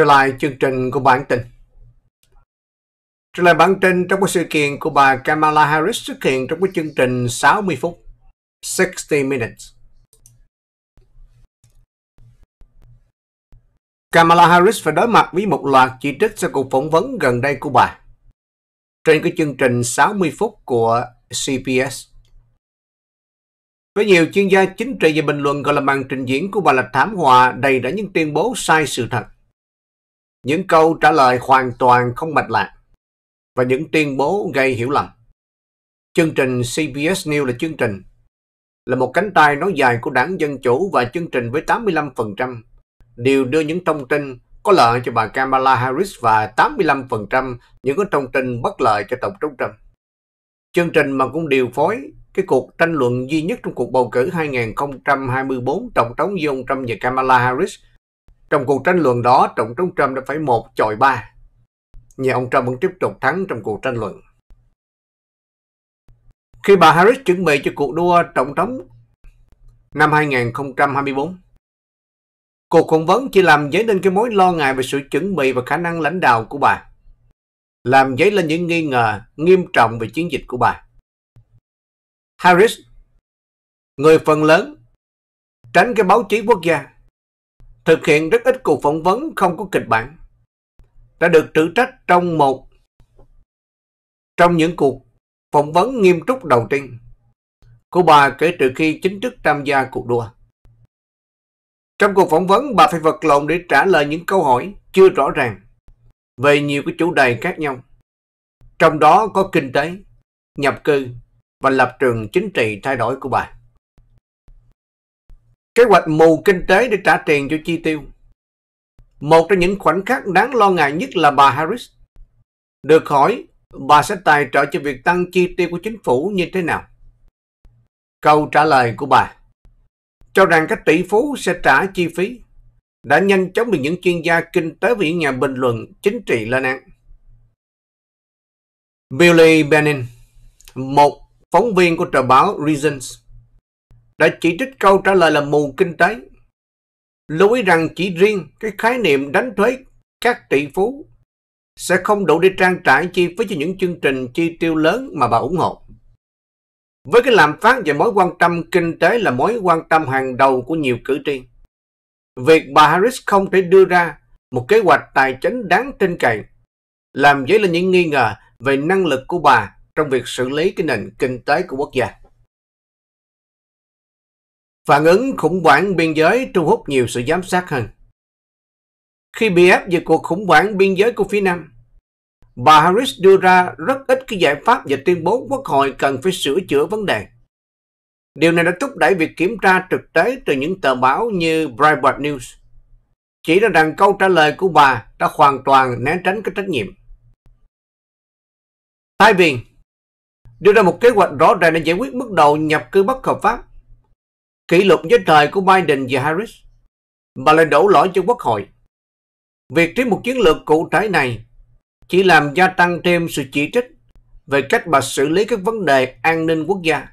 Trở lại chương trình của bản tin. Trở lại bản tin trong các sự kiện của bà Kamala Harris xuất hiện trong cái chương trình 60 phút, 60 Minutes. Kamala Harris phải đối mặt với một loạt chỉ trích sau cuộc phỏng vấn gần đây của bà trên cái chương trình 60 phút của CBS. Với nhiều chuyên gia chính trị và bình luận gọi là màn trình diễn của bà là thảm họa đầy đã những tuyên bố sai sự thật những câu trả lời hoàn toàn không mạch lạc và những tuyên bố gây hiểu lầm. Chương trình CBS News là chương trình là một cánh tay nói dài của đảng Dân Chủ và chương trình với 85% đều đưa những thông tin có lợi cho bà Kamala Harris và 85% những cái thông tin bất lợi cho Tổng thống Trump. Chương trình mà cũng điều phối cái cuộc tranh luận duy nhất trong cuộc bầu cử 2024 Tổng thống Donald Trump và Kamala Harris trong cuộc tranh luận đó, Tổng thống Trump đã phải một chọi ba. Nhưng ông Trump vẫn tiếp tục thắng trong cuộc tranh luận. Khi bà Harris chuẩn bị cho cuộc đua Tổng thống năm 2024, cuộc phỏng vấn chỉ làm dấy lên cái mối lo ngại về sự chuẩn bị và khả năng lãnh đạo của bà, làm dấy lên những nghi ngờ nghiêm trọng về chiến dịch của bà. Harris, người phần lớn, tránh cái báo chí quốc gia, thực hiện rất ít cuộc phỏng vấn không có kịch bản. Đã được trữ trách trong một trong những cuộc phỏng vấn nghiêm túc đầu tiên của bà kể từ khi chính thức tham gia cuộc đua. Trong cuộc phỏng vấn, bà phải vật lộn để trả lời những câu hỏi chưa rõ ràng về nhiều cái chủ đề khác nhau. Trong đó có kinh tế, nhập cư và lập trường chính trị thay đổi của bà. Kế hoạch mù kinh tế để trả tiền cho chi tiêu. Một trong những khoảnh khắc đáng lo ngại nhất là bà Harris. Được hỏi, bà sẽ tài trợ cho việc tăng chi tiêu của chính phủ như thế nào? Câu trả lời của bà cho rằng các tỷ phú sẽ trả chi phí đã nhanh chóng bị những chuyên gia kinh tế và những nhà bình luận chính trị lên án. Billy Benin, một phóng viên của tờ báo Reasons, đã chỉ trích câu trả lời là mù kinh tế. Lưu ý rằng chỉ riêng cái khái niệm đánh thuế các tỷ phú sẽ không đủ để trang trải chi phí cho những chương trình chi tiêu lớn mà bà ủng hộ. Với cái làm phát về mối quan tâm kinh tế là mối quan tâm hàng đầu của nhiều cử tri. Việc bà Harris không thể đưa ra một kế hoạch tài chính đáng tin cậy làm dấy lên những nghi ngờ về năng lực của bà trong việc xử lý cái nền kinh tế của quốc gia. Phản ứng khủng hoảng biên giới thu hút nhiều sự giám sát hơn. Khi bị ép về cuộc khủng hoảng biên giới của phía Nam, bà Harris đưa ra rất ít cái giải pháp và tuyên bố quốc hội cần phải sửa chữa vấn đề. Điều này đã thúc đẩy việc kiểm tra trực tế từ những tờ báo như Breitbart News. Chỉ ra rằng câu trả lời của bà đã hoàn toàn né tránh cái trách nhiệm. Thay vì đưa ra một kế hoạch rõ ràng để giải quyết mức đầu nhập cư bất hợp pháp, kỷ lục với thời của Biden và Harris mà lại đổ lỗi cho quốc hội. Việc triển một chiến lược cụ thể này chỉ làm gia tăng thêm sự chỉ trích về cách bà xử lý các vấn đề an ninh quốc gia,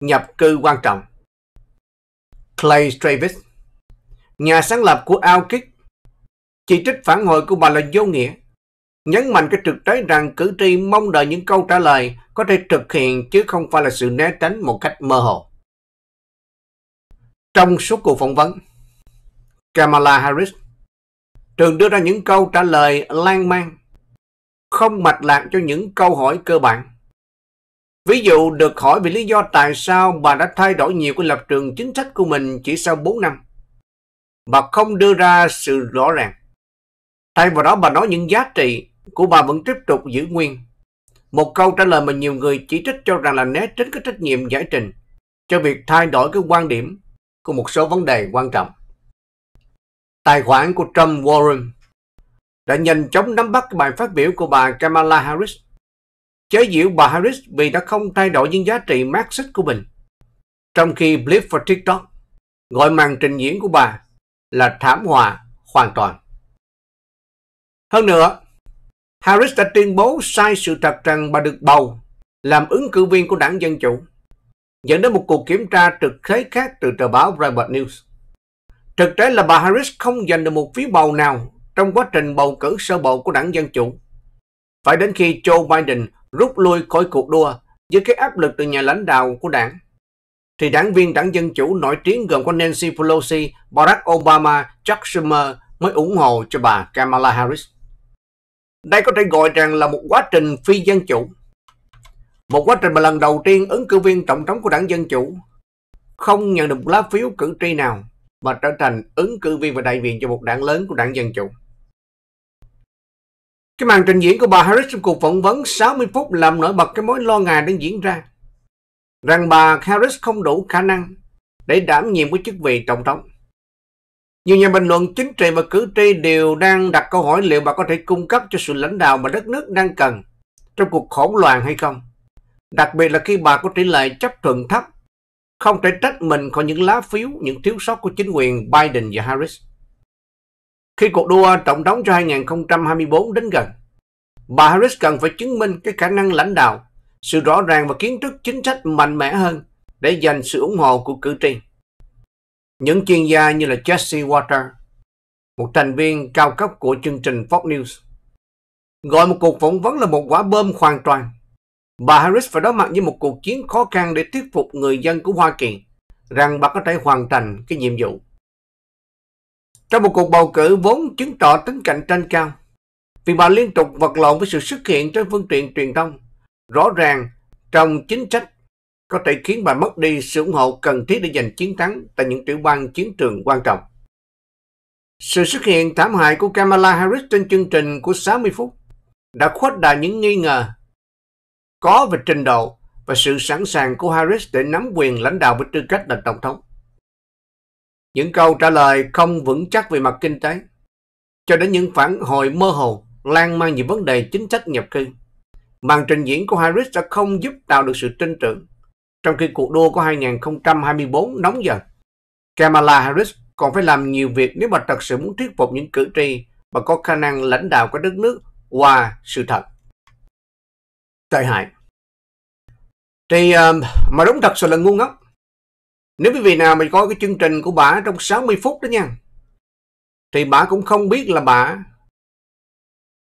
nhập cư quan trọng. Clay Travis, nhà sáng lập của Outkick, chỉ trích phản hồi của bà là vô nghĩa, nhấn mạnh cái trực tế rằng cử tri mong đợi những câu trả lời có thể thực hiện chứ không phải là sự né tránh một cách mơ hồ. Trong suốt cuộc phỏng vấn, Kamala Harris thường đưa ra những câu trả lời lan man, không mạch lạc cho những câu hỏi cơ bản. Ví dụ được hỏi về lý do tại sao bà đã thay đổi nhiều cái lập trường chính sách của mình chỉ sau 4 năm. Bà không đưa ra sự rõ ràng. Thay vào đó bà nói những giá trị của bà vẫn tiếp tục giữ nguyên. Một câu trả lời mà nhiều người chỉ trích cho rằng là né tránh cái trách nhiệm giải trình cho việc thay đổi cái quan điểm của một số vấn đề quan trọng. Tài khoản của Trump Warren đã nhanh chóng nắm bắt bài phát biểu của bà Kamala Harris, chế giễu bà Harris vì đã không thay đổi những giá trị Marxist của mình, trong khi Blip for TikTok gọi màn trình diễn của bà là thảm họa hoàn toàn. Hơn nữa, Harris đã tuyên bố sai sự thật rằng bà được bầu làm ứng cử viên của đảng Dân Chủ dẫn đến một cuộc kiểm tra trực thế khác từ tờ báo Breitbart News. Thực tế là bà Harris không giành được một phiếu bầu nào trong quá trình bầu cử sơ bộ của đảng Dân Chủ. Phải đến khi Joe Biden rút lui khỏi cuộc đua dưới cái áp lực từ nhà lãnh đạo của đảng, thì đảng viên đảng Dân Chủ nổi tiếng gồm có Nancy Pelosi, Barack Obama, Chuck Schumer mới ủng hộ cho bà Kamala Harris. Đây có thể gọi rằng là một quá trình phi dân chủ một quá trình mà lần đầu tiên ứng cử viên tổng thống của đảng Dân Chủ không nhận được lá phiếu cử tri nào mà trở thành ứng cử viên và đại diện cho một đảng lớn của đảng Dân Chủ. Cái màn trình diễn của bà Harris trong cuộc phỏng vấn 60 phút làm nổi bật cái mối lo ngại đang diễn ra rằng bà Harris không đủ khả năng để đảm nhiệm cái chức vị tổng thống. Nhiều nhà bình luận chính trị và cử tri đều đang đặt câu hỏi liệu bà có thể cung cấp cho sự lãnh đạo mà đất nước đang cần trong cuộc hỗn loạn hay không. Đặc biệt là khi bà có tỷ lệ chấp thuận thấp, không thể trách mình có những lá phiếu, những thiếu sót của chính quyền Biden và Harris. Khi cuộc đua trọng đóng cho 2024 đến gần, bà Harris cần phải chứng minh cái khả năng lãnh đạo, sự rõ ràng và kiến thức chính sách mạnh mẽ hơn để giành sự ủng hộ của cử tri. Những chuyên gia như là Jesse Water, một thành viên cao cấp của chương trình Fox News, gọi một cuộc phỏng vấn là một quả bom hoàn toàn Bà Harris phải đối mặt với một cuộc chiến khó khăn để thuyết phục người dân của Hoa Kỳ rằng bà có thể hoàn thành cái nhiệm vụ. Trong một cuộc bầu cử vốn chứng tỏ tính cạnh tranh cao, vì bà liên tục vật lộn với sự xuất hiện trên phương tiện truyền thông, rõ ràng trong chính sách có thể khiến bà mất đi sự ủng hộ cần thiết để giành chiến thắng tại những tiểu bang chiến trường quan trọng. Sự xuất hiện thảm hại của Kamala Harris trên chương trình của 60 phút đã khuếch đại những nghi ngờ có về trình độ và sự sẵn sàng của Harris để nắm quyền lãnh đạo với tư cách là Tổng thống. Những câu trả lời không vững chắc về mặt kinh tế, cho đến những phản hồi mơ hồ lan man những vấn đề chính sách nhập cư. Màn trình diễn của Harris đã không giúp tạo được sự tin tưởng. Trong khi cuộc đua của 2024 nóng dần, Kamala Harris còn phải làm nhiều việc nếu mà thật sự muốn thuyết phục những cử tri và có khả năng lãnh đạo của đất nước qua sự thật. Tệ hại thì um, mà đúng thật sự là ngu ngốc nếu quý vị nào mà có cái chương trình của bà trong 60 phút đó nha thì bà cũng không biết là bà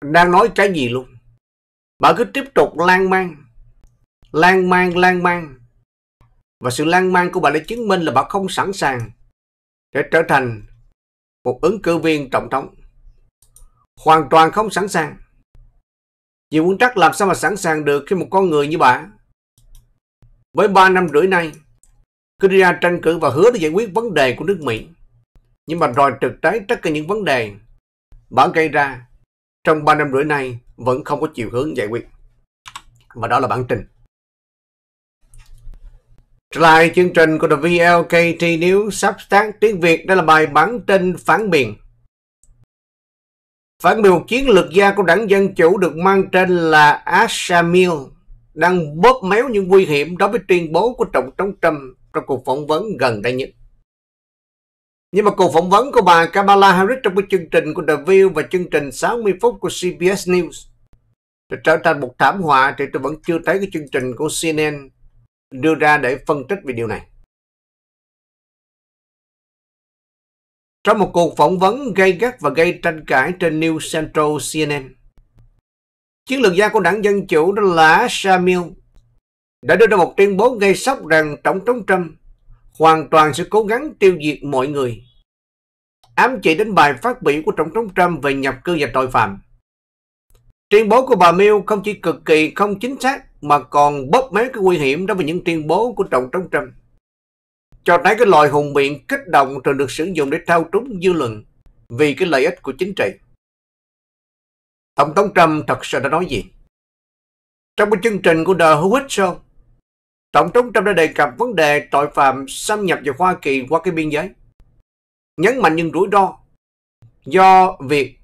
đang nói cái gì luôn bà cứ tiếp tục lan man lan man lan man và sự lan man của bà đã chứng minh là bà không sẵn sàng để trở thành một ứng cử viên tổng thống hoàn toàn không sẵn sàng vì Quân Trắc làm sao mà sẵn sàng được khi một con người như bà với 3 năm rưỡi nay, Korea tranh cử và hứa để giải quyết vấn đề của nước Mỹ. Nhưng mà rồi thực tế tất cả những vấn đề bản gây ra trong 3 năm rưỡi nay vẫn không có chiều hướng giải quyết. Và đó là bản trình. Trở lại chương trình của The VLKT News sắp sáng tiếng Việt. Đây là bài bản tin phản biện. Phản biện một chiến lược gia của đảng Dân Chủ được mang tên là Ashamil đang bóp méo những nguy hiểm đối với tuyên bố của Tổng thống Trump trong cuộc phỏng vấn gần đây nhất. Nhưng mà cuộc phỏng vấn của bà Kamala Harris trong cái chương trình của The View và chương trình 60 phút của CBS News trở thành một thảm họa thì tôi vẫn chưa thấy cái chương trình của CNN đưa ra để phân tích về điều này. Trong một cuộc phỏng vấn gây gắt và gây tranh cãi trên News Central CNN, chiến lược gia của đảng Dân Chủ đó là Samuel đã đưa ra một tuyên bố gây sốc rằng Tổng thống Trump hoàn toàn sẽ cố gắng tiêu diệt mọi người. Ám chỉ đến bài phát biểu của Tổng thống Trump về nhập cư và tội phạm. Tuyên bố của bà Mill không chỉ cực kỳ không chính xác mà còn bóp mé cái nguy hiểm đó với những tuyên bố của Tổng thống Trump. Cho thấy cái loại hùng biện kích động thường được sử dụng để thao túng dư luận vì cái lợi ích của chính trị. Tổng thống Trump thật sự đã nói gì? Trong cái chương trình của The Who Show, Tổng thống Trump đã đề cập vấn đề tội phạm xâm nhập vào Hoa Kỳ qua cái biên giới, nhấn mạnh những rủi ro do việc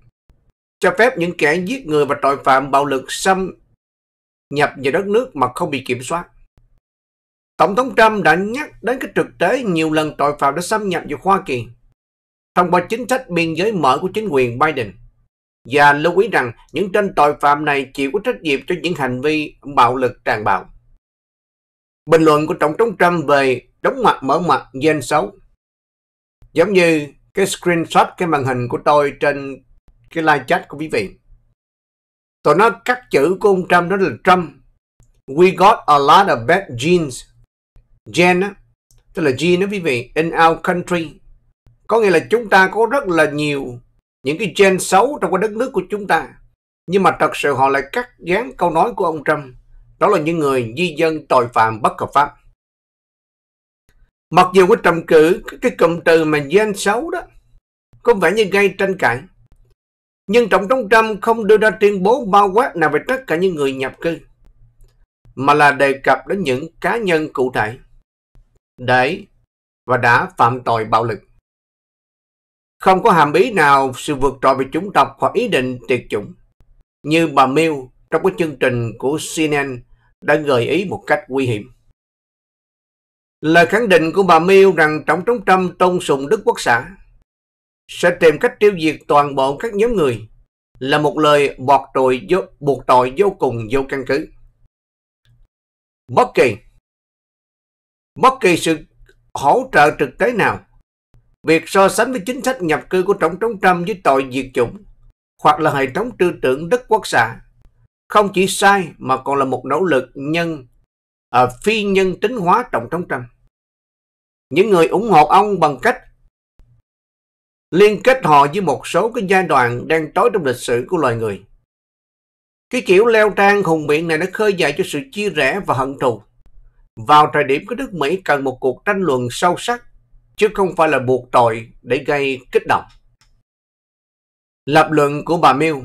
cho phép những kẻ giết người và tội phạm bạo lực xâm nhập vào đất nước mà không bị kiểm soát. Tổng thống Trump đã nhắc đến cái thực tế nhiều lần tội phạm đã xâm nhập vào Hoa Kỳ thông qua chính sách biên giới mở của chính quyền Biden và lưu ý rằng những tên tội phạm này chịu có trách nhiệm cho những hành vi bạo lực tàn bạo. Bình luận của Tổng thống Trump về đóng mặt mở mặt gen xấu giống như cái screenshot cái màn hình của tôi trên cái live chat của quý vị. Tôi nói cắt chữ của ông Trump đó là Trump. We got a lot of bad genes. Gen á, tức là gene đó quý vị, in our country. Có nghĩa là chúng ta có rất là nhiều những cái gen xấu trong cái đất nước của chúng ta. Nhưng mà thật sự họ lại cắt dán câu nói của ông Trump, đó là những người di dân tội phạm bất hợp pháp. Mặc dù cái trầm cử, cái cụm từ mà gen xấu đó, có vẻ như gây tranh cãi. Nhưng Tổng thống Trump không đưa ra tuyên bố bao quát nào về tất cả những người nhập cư, mà là đề cập đến những cá nhân cụ thể để và đã phạm tội bạo lực không có hàm ý nào sự vượt trội về chủng tộc hoặc ý định tuyệt chủng. Như bà Mill trong cái chương trình của CNN đã gợi ý một cách nguy hiểm. Lời khẳng định của bà Mill rằng Tổng thống Trump tôn sùng Đức Quốc xã sẽ tìm cách tiêu diệt toàn bộ các nhóm người là một lời bọt tội vô, buộc tội vô cùng vô căn cứ. Bất kỳ bất kỳ sự hỗ trợ trực tế nào Việc so sánh với chính sách nhập cư của Tổng thống Trump với tội diệt chủng hoặc là hệ thống tư tưởng đất quốc xã không chỉ sai mà còn là một nỗ lực nhân à, phi nhân tính hóa Tổng thống Trump. Những người ủng hộ ông bằng cách liên kết họ với một số cái giai đoạn đang tối trong lịch sử của loài người. Cái kiểu leo trang hùng biện này nó khơi dậy cho sự chia rẽ và hận thù. Vào thời điểm của nước Mỹ cần một cuộc tranh luận sâu sắc chứ không phải là buộc tội để gây kích động. Lập luận của bà Miêu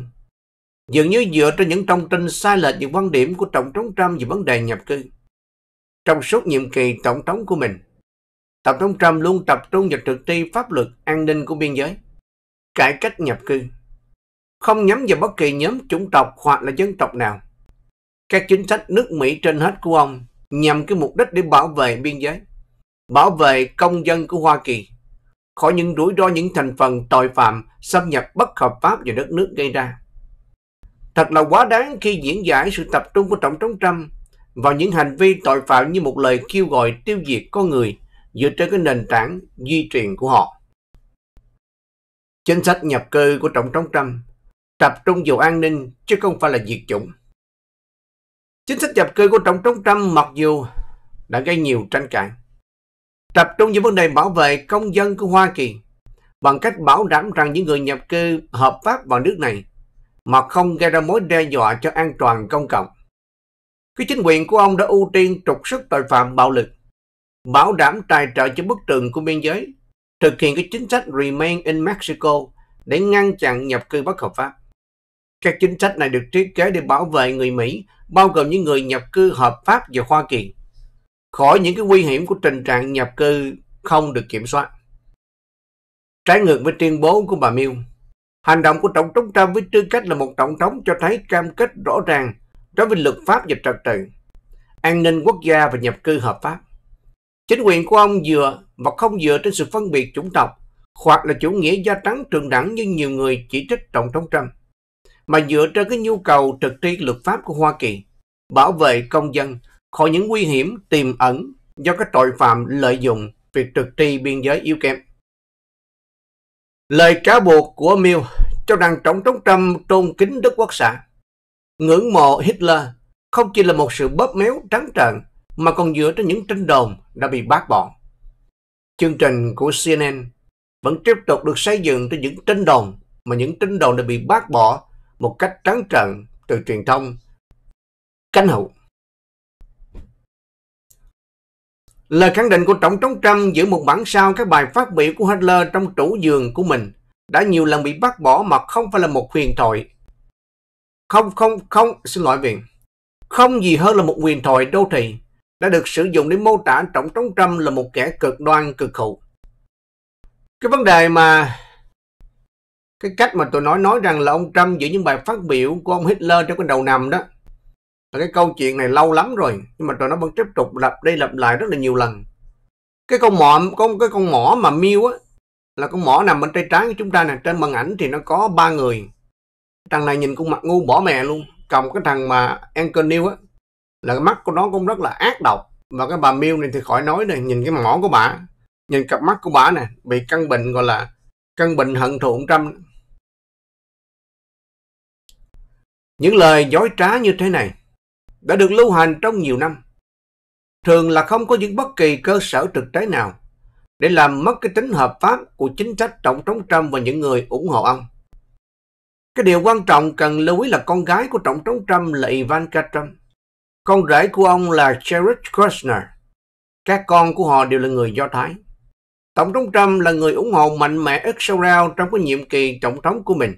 dường như dựa trên những thông tin sai lệch những quan điểm của Tổng thống Trump về vấn đề nhập cư. Trong suốt nhiệm kỳ Tổng thống của mình, Tổng thống Trump luôn tập trung vào thực thi pháp luật an ninh của biên giới, cải cách nhập cư, không nhắm vào bất kỳ nhóm chủng tộc hoặc là dân tộc nào. Các chính sách nước Mỹ trên hết của ông nhằm cái mục đích để bảo vệ biên giới bảo vệ công dân của Hoa Kỳ khỏi những rủi ro những thành phần tội phạm xâm nhập bất hợp pháp vào đất nước gây ra. Thật là quá đáng khi diễn giải sự tập trung của Tổng thống Trump vào những hành vi tội phạm như một lời kêu gọi tiêu diệt con người dựa trên cái nền tảng di truyền của họ. Chính sách nhập cư của Tổng thống Trump tập trung vào an ninh chứ không phải là diệt chủng. Chính sách nhập cư của Tổng thống Trump mặc dù đã gây nhiều tranh cãi, tập trung những vấn đề bảo vệ công dân của Hoa Kỳ bằng cách bảo đảm rằng những người nhập cư hợp pháp vào nước này mà không gây ra mối đe dọa cho an toàn công cộng. Cái chính quyền của ông đã ưu tiên trục xuất tội phạm bạo lực, bảo đảm tài trợ cho bức tường của biên giới, thực hiện cái chính sách Remain in Mexico để ngăn chặn nhập cư bất hợp pháp. Các chính sách này được thiết kế để bảo vệ người Mỹ, bao gồm những người nhập cư hợp pháp vào Hoa Kỳ, khỏi những cái nguy hiểm của tình trạng nhập cư không được kiểm soát. Trái ngược với tuyên bố của bà Miu, hành động của Tổng thống Trump với tư cách là một Tổng thống cho thấy cam kết rõ ràng đối với luật pháp và trật tự, an ninh quốc gia và nhập cư hợp pháp. Chính quyền của ông dựa và không dựa trên sự phân biệt chủng tộc hoặc là chủ nghĩa da trắng trường đẳng như nhiều người chỉ trích Tổng thống Trump, mà dựa trên cái nhu cầu thực thi luật pháp của Hoa Kỳ, bảo vệ công dân khỏi những nguy hiểm tiềm ẩn do các tội phạm lợi dụng việc thực tri biên giới yếu kém. Lời cáo buộc của Mill cho rằng Tổng thống Trump tôn kính Đức Quốc xã, ngưỡng mộ Hitler không chỉ là một sự bóp méo trắng trợn mà còn dựa trên những tin đồn đã bị bác bỏ. Chương trình của CNN vẫn tiếp tục được xây dựng trên những tin đồn mà những tin đồn đã bị bác bỏ một cách trắng trợn từ truyền thông cánh hữu. Lời khẳng định của Tổng thống Trump giữ một bản sao các bài phát biểu của Hitler trong tủ giường của mình đã nhiều lần bị bác bỏ mà không phải là một huyền thoại. Không, không, không, xin lỗi viện. Không gì hơn là một huyền thoại đô thị đã được sử dụng để mô tả Tổng thống Trump là một kẻ cực đoan cực khổ. Cái vấn đề mà cái cách mà tôi nói nói rằng là ông Trump giữ những bài phát biểu của ông Hitler trong cái đầu nằm đó và cái câu chuyện này lâu lắm rồi nhưng mà rồi nó vẫn tiếp tục lặp đi lặp lại rất là nhiều lần cái con mỏ con cái con mỏ mà miêu á là con mỏ nằm bên tay trái của chúng ta nè trên màn ảnh thì nó có ba người thằng này nhìn con mặt ngu bỏ mẹ luôn cầm cái thằng mà Anthony á là cái mắt của nó cũng rất là ác độc và cái bà miêu này thì khỏi nói này nhìn cái mỏ của bà nhìn cặp mắt của bà nè bị căn bệnh gọi là căn bệnh hận thụ trăm những lời dối trá như thế này đã được lưu hành trong nhiều năm. Thường là không có những bất kỳ cơ sở thực tế nào để làm mất cái tính hợp pháp của chính sách tổng thống Trump và những người ủng hộ ông. Cái điều quan trọng cần lưu ý là con gái của tổng thống Trump là Ivanka Trump. Con rể của ông là Jared Kushner. Các con của họ đều là người Do Thái. Tổng thống Trump là người ủng hộ mạnh mẽ Israel trong cái nhiệm kỳ tổng thống của mình.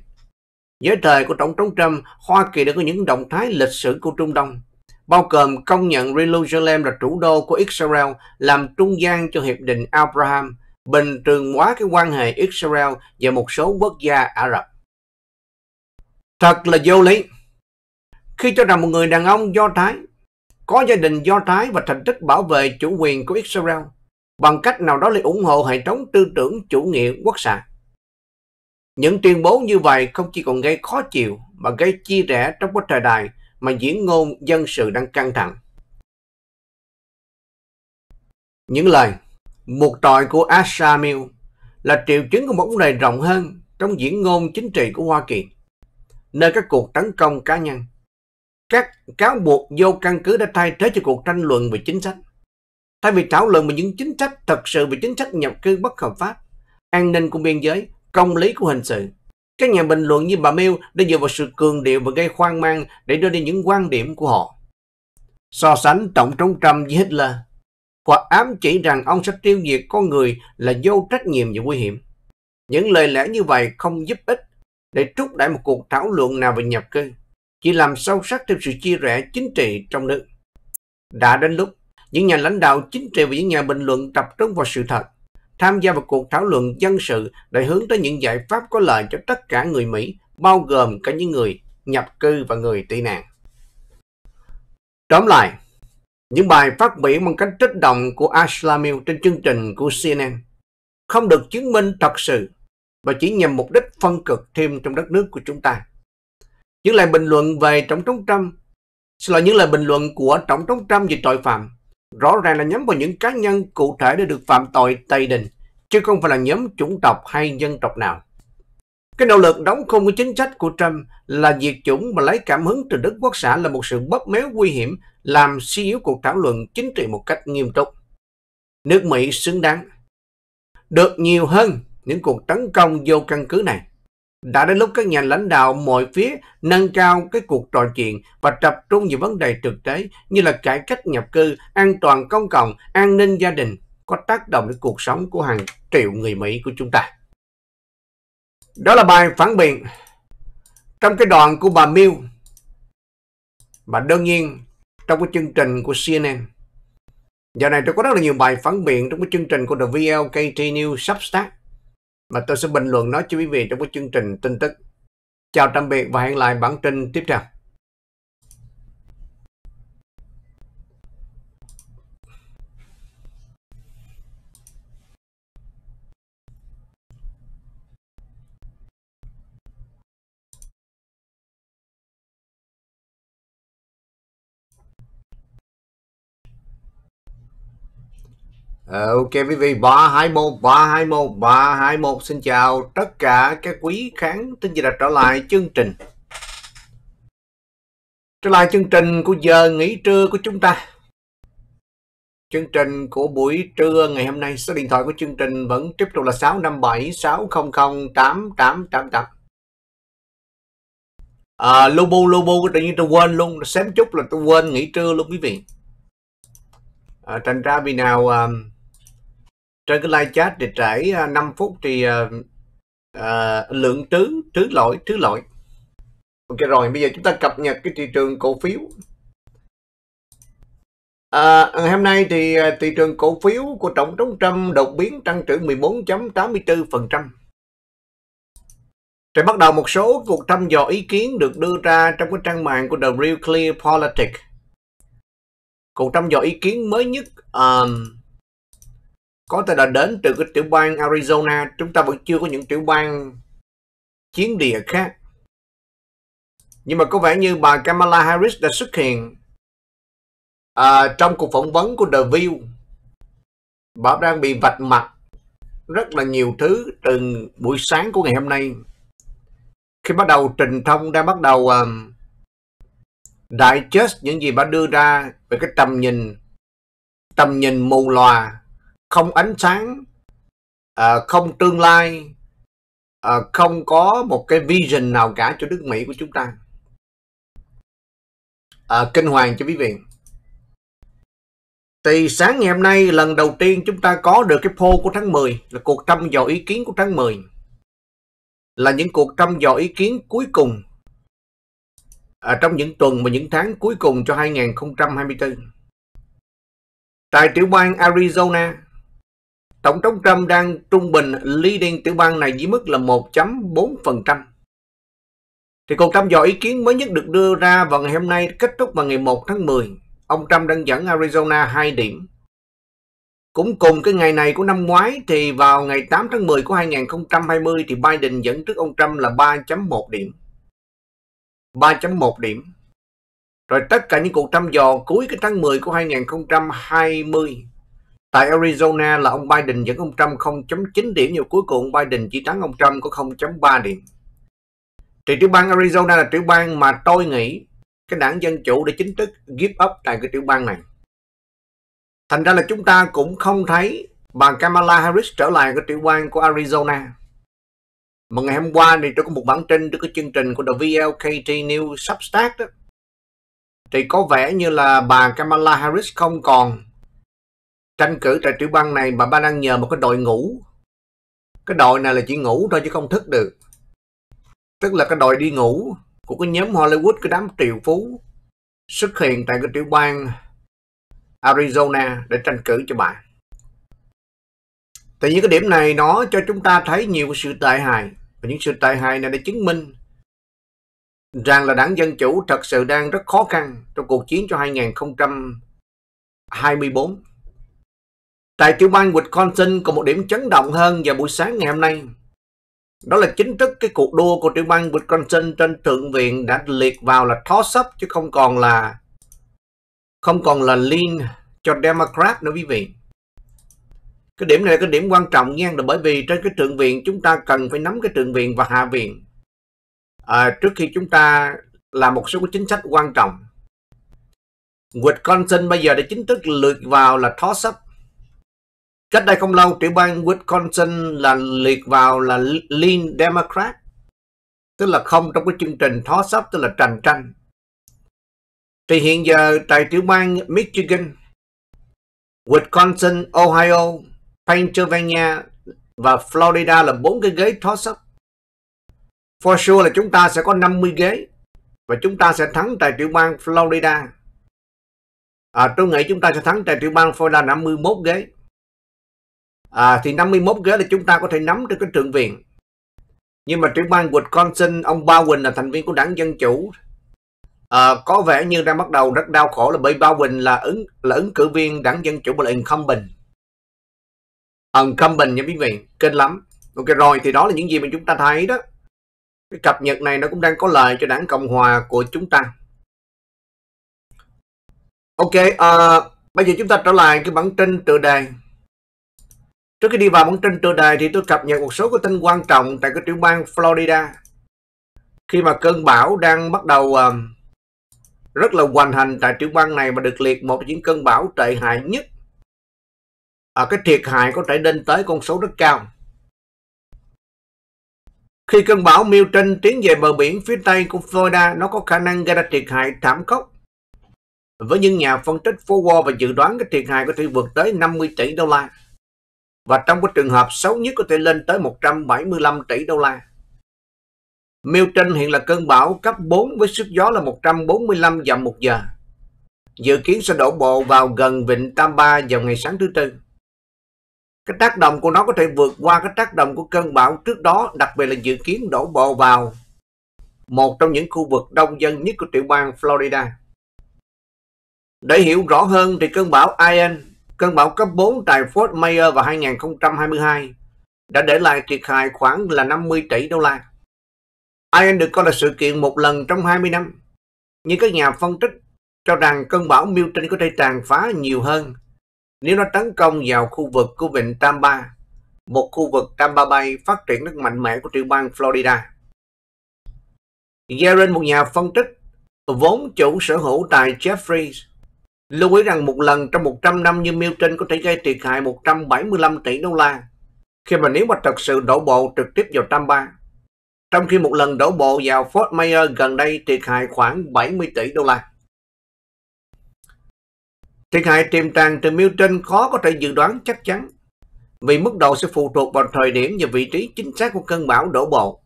Dưới thời của Tổng thống Trump, Hoa Kỳ đã có những động thái lịch sử của Trung Đông, bao gồm công nhận Jerusalem là thủ đô của Israel làm trung gian cho Hiệp định Abraham, bình trường hóa cái quan hệ Israel và một số quốc gia Ả Rập. Thật là vô lý. Khi cho rằng một người đàn ông Do Thái có gia đình Do Thái và thành tích bảo vệ chủ quyền của Israel bằng cách nào đó lại ủng hộ hệ thống tư tưởng chủ nghĩa quốc xã. Những tuyên bố như vậy không chỉ còn gây khó chịu mà gây chia rẽ trong cái thời đại mà diễn ngôn dân sự đang căng thẳng. Những lời một tội của Ashamil là triệu chứng của một vấn đề rộng hơn trong diễn ngôn chính trị của Hoa Kỳ, nơi các cuộc tấn công cá nhân, các cáo buộc vô căn cứ đã thay thế cho cuộc tranh luận về chính sách. Thay vì thảo luận về những chính sách thật sự về chính sách nhập cư bất hợp pháp, an ninh của biên giới, công lý của hình sự, các nhà bình luận như bà Mill đã dựa vào sự cường điệu và gây hoang mang để đưa đi những quan điểm của họ. So sánh Tổng thống Trump với Hitler, hoặc ám chỉ rằng ông sẽ tiêu diệt con người là vô trách nhiệm và nguy hiểm. Những lời lẽ như vậy không giúp ích để trút đẩy một cuộc thảo luận nào về nhập cư, chỉ làm sâu sắc thêm sự chia rẽ chính trị trong nước. Đã đến lúc, những nhà lãnh đạo chính trị và những nhà bình luận tập trung vào sự thật tham gia vào cuộc thảo luận dân sự để hướng tới những giải pháp có lợi cho tất cả người Mỹ, bao gồm cả những người nhập cư và người tị nạn. Tóm lại, những bài phát biểu bằng cách trích động của Ashley Mill trên chương trình của CNN không được chứng minh thật sự và chỉ nhằm mục đích phân cực thêm trong đất nước của chúng ta. Những lời bình luận về Tổng thống Trump, là những lời bình luận của Tổng thống Trump về tội phạm rõ ràng là nhắm vào những cá nhân cụ thể để được phạm tội Tây Đình, chứ không phải là nhóm chủng tộc hay dân tộc nào. Cái nỗ lực đóng khung của chính sách của Trump là diệt chủng mà lấy cảm hứng từ Đức Quốc xã là một sự bóp méo nguy hiểm làm suy yếu cuộc thảo luận chính trị một cách nghiêm túc. Nước Mỹ xứng đáng được nhiều hơn những cuộc tấn công vô căn cứ này. Đã đến lúc các nhà lãnh đạo mọi phía nâng cao cái cuộc trò chuyện và tập trung vào vấn đề thực tế như là cải cách nhập cư, an toàn công cộng, an ninh gia đình có tác động đến cuộc sống của hàng triệu người Mỹ của chúng ta. Đó là bài phản biện trong cái đoạn của bà Mill và đương nhiên trong cái chương trình của CNN. Giờ này tôi có rất là nhiều bài phản biện trong cái chương trình của The VLKT News Substack mà tôi sẽ bình luận nó cho quý vị trong cái chương trình tin tức. Chào tạm biệt và hẹn lại bản tin tiếp theo. Ờ, ok quý vị 321 321 321 xin chào tất cả các quý khán tin gì đã trở lại chương trình Trở lại chương trình của giờ nghỉ trưa của chúng ta Chương trình của buổi trưa ngày hôm nay số điện thoại của chương trình vẫn tiếp tục là 657 600 8888 à, Lô bu lô bu tự nhiên tôi quên luôn Xém chút là tôi quên nghỉ trưa luôn quý vị à, Thành ra vì nào um, trên cái live chat thì trải 5 à, phút thì uh, uh, lượng trứ trứ lỗi trứ lỗi ok rồi bây giờ chúng ta cập nhật cái thị trường cổ phiếu À, hôm nay thì thị trường cổ phiếu của tổng thống Trump đột biến tăng trưởng 14.84%. Rồi bắt đầu một số cuộc thăm dò ý kiến được đưa ra trong cái trang mạng của The Real Clear Politics. Cuộc thăm dò ý kiến mới nhất um, có thể là đến từ cái tiểu bang Arizona chúng ta vẫn chưa có những tiểu bang chiến địa khác nhưng mà có vẻ như bà Kamala Harris đã xuất hiện à, trong cuộc phỏng vấn của The View bà đang bị vạch mặt rất là nhiều thứ từ buổi sáng của ngày hôm nay khi bắt đầu trình thông đang bắt đầu um, digest những gì bà đưa ra về cái tầm nhìn tầm nhìn mù lòa không ánh sáng à, không tương lai à, không có một cái vision nào cả cho nước mỹ của chúng ta à, kinh hoàng cho quý vị thì sáng ngày hôm nay lần đầu tiên chúng ta có được cái poll của tháng 10 là cuộc thăm dò ý kiến của tháng 10 là những cuộc thăm dò ý kiến cuối cùng ở à, trong những tuần và những tháng cuối cùng cho 2024. Tại tiểu bang Arizona, Tổng thống Trump đang trung bình leading tiểu bang này với mức là 1.4%. Thì cuộc thăm dò ý kiến mới nhất được đưa ra vào ngày hôm nay kết thúc vào ngày 1 tháng 10. Ông Trump đang dẫn Arizona 2 điểm. Cũng cùng cái ngày này của năm ngoái thì vào ngày 8 tháng 10 của 2020 thì Biden dẫn trước ông Trump là 3.1 điểm. 3.1 điểm. Rồi tất cả những cuộc thăm dò cuối cái tháng 10 của 2020 Tại Arizona là ông Biden dẫn ông Trump 0.9 điểm nhưng cuối cùng Biden chỉ thắng ông Trump có 0.3 điểm. Thì tiểu bang Arizona là tiểu bang mà tôi nghĩ cái đảng Dân Chủ đã chính thức give up tại cái tiểu bang này. Thành ra là chúng ta cũng không thấy bà Kamala Harris trở lại cái tiểu bang của Arizona. Mà ngày hôm qua thì tôi có một bản tin trong cái chương trình của The VLKT News Substack đó. Thì có vẻ như là bà Kamala Harris không còn tranh cử tại tiểu bang này mà ba đang nhờ một cái đội ngủ cái đội này là chỉ ngủ thôi chứ không thức được tức là cái đội đi ngủ của cái nhóm Hollywood cái đám triệu phú xuất hiện tại cái tiểu bang Arizona để tranh cử cho bà tại những cái điểm này nó cho chúng ta thấy nhiều sự tệ hại và những sự tệ hại này đã chứng minh rằng là đảng Dân Chủ thật sự đang rất khó khăn trong cuộc chiến cho 2024 Tại tiểu bang Wisconsin có một điểm chấn động hơn vào buổi sáng ngày hôm nay. Đó là chính thức cái cuộc đua của tiểu bang Wisconsin trên thượng viện đã liệt vào là toss up chứ không còn là không còn là lean cho Democrat nữa quý vị. Cái điểm này là cái điểm quan trọng nha là bởi vì trên cái thượng viện chúng ta cần phải nắm cái thượng viện và hạ viện à, trước khi chúng ta làm một số cái chính sách quan trọng. Wisconsin bây giờ đã chính thức lượt vào là toss up Cách đây không lâu, tiểu bang Wisconsin là liệt vào là Lean Democrat, tức là không trong cái chương trình thó sắp tức là trành tranh. Thì hiện giờ tại tiểu bang Michigan, Wisconsin, Ohio, Pennsylvania và Florida là bốn cái ghế thó sắp. For sure là chúng ta sẽ có 50 ghế và chúng ta sẽ thắng tại tiểu bang Florida. À, tôi nghĩ chúng ta sẽ thắng tại tiểu bang Florida 51 ghế à, thì 51 ghế là chúng ta có thể nắm trên cái trường viện. Nhưng mà trưởng ban Wisconsin, ông Bowen là thành viên của đảng Dân Chủ. À, có vẻ như đang bắt đầu rất đau khổ là bởi Bowen là ứng là ứng cử viên đảng Dân Chủ mà là incumbent. Incumbent nha quý vị, kinh lắm. Ok rồi, thì đó là những gì mà chúng ta thấy đó. Cái cập nhật này nó cũng đang có lợi cho đảng Cộng Hòa của chúng ta. Ok, uh, bây giờ chúng ta trở lại cái bản tin tựa đề Trước khi đi vào bản tin tựa đài thì tôi cập nhật một số cái tin quan trọng tại cái tiểu bang Florida. Khi mà cơn bão đang bắt đầu uh, rất là hoành hành tại tiểu bang này mà được liệt một trong những cơn bão tệ hại nhất. À, cái thiệt hại có thể lên tới con số rất cao. Khi cơn bão Milton tiến về bờ biển phía tây của Florida, nó có khả năng gây ra thiệt hại thảm khốc. Với những nhà phân tích Forward và dự đoán cái thiệt hại có thể vượt tới 50 tỷ đô la và trong cái trường hợp xấu nhất có thể lên tới 175 tỷ đô la. Milton hiện là cơn bão cấp 4 với sức gió là 145 dặm một giờ. Dự kiến sẽ đổ bộ vào gần vịnh Tampa vào ngày sáng thứ Tư. Cái tác động của nó có thể vượt qua cái tác động của cơn bão trước đó, đặc biệt là dự kiến đổ bộ vào một trong những khu vực đông dân nhất của tiểu bang Florida. Để hiểu rõ hơn thì cơn bão Ian Cơn bão cấp 4 tại Fort Myers vào 2022 đã để lại thiệt hại khoảng là 50 tỷ đô la. Ian được coi là sự kiện một lần trong 20 năm. Nhưng các nhà phân tích cho rằng cơn bão Milton có thể tàn phá nhiều hơn nếu nó tấn công vào khu vực của vịnh Tampa, một khu vực Tampa Bay phát triển rất mạnh mẽ của tiểu bang Florida. Garen, một nhà phân tích, vốn chủ sở hữu tại Jeffries, Lưu ý rằng một lần trong 100 năm như miêu trên có thể gây thiệt hại 175 tỷ đô la khi mà nếu mà thật sự đổ bộ trực tiếp vào Tampa. Trong khi một lần đổ bộ vào Fort Myers gần đây thiệt hại khoảng 70 tỷ đô la. Thiệt hại tiềm tàng từ Milton khó có thể dự đoán chắc chắn vì mức độ sẽ phụ thuộc vào thời điểm và vị trí chính xác của cơn bão đổ bộ.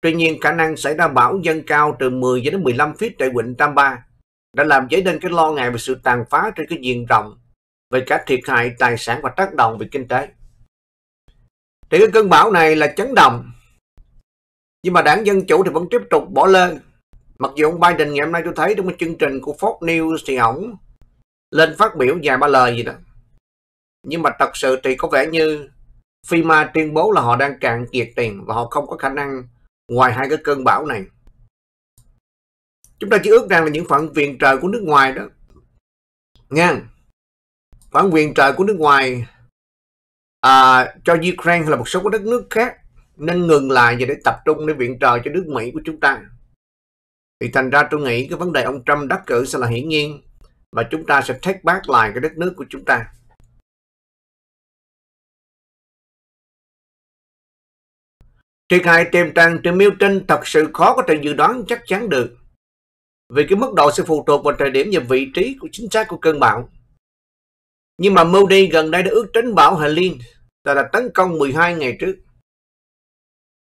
Tuy nhiên, khả năng xảy ra bão dâng cao từ 10 đến 15 feet tại quận Tampa đã làm dấy lên cái lo ngại về sự tàn phá trên cái diện rộng về cả thiệt hại tài sản và tác động về kinh tế. Thì cái cơn bão này là chấn động. Nhưng mà đảng Dân Chủ thì vẫn tiếp tục bỏ lên. Mặc dù ông Biden ngày hôm nay tôi thấy trong cái chương trình của Fox News thì ổng lên phát biểu vài ba lời gì đó. Nhưng mà thật sự thì có vẻ như FEMA tuyên bố là họ đang cạn kiệt tiền và họ không có khả năng ngoài hai cái cơn bão này chúng ta chỉ ước rằng là những phận viện trời của nước ngoài đó nha phận viện trời của nước ngoài à, cho Ukraine hay là một số các đất nước khác nên ngừng lại và để tập trung để viện trợ cho nước Mỹ của chúng ta thì thành ra tôi nghĩ cái vấn đề ông Trump đắc cử sẽ là hiển nhiên và chúng ta sẽ thách back lại cái đất nước của chúng ta Triển khai tiềm tàng trên Milton thật sự khó có thể dự đoán chắc chắn được vì cái mức độ sẽ phụ thuộc vào thời điểm và vị trí của chính xác của cơn bão. Nhưng mà Moody gần đây đã ước tính bão Helene là, đã tấn công 12 ngày trước.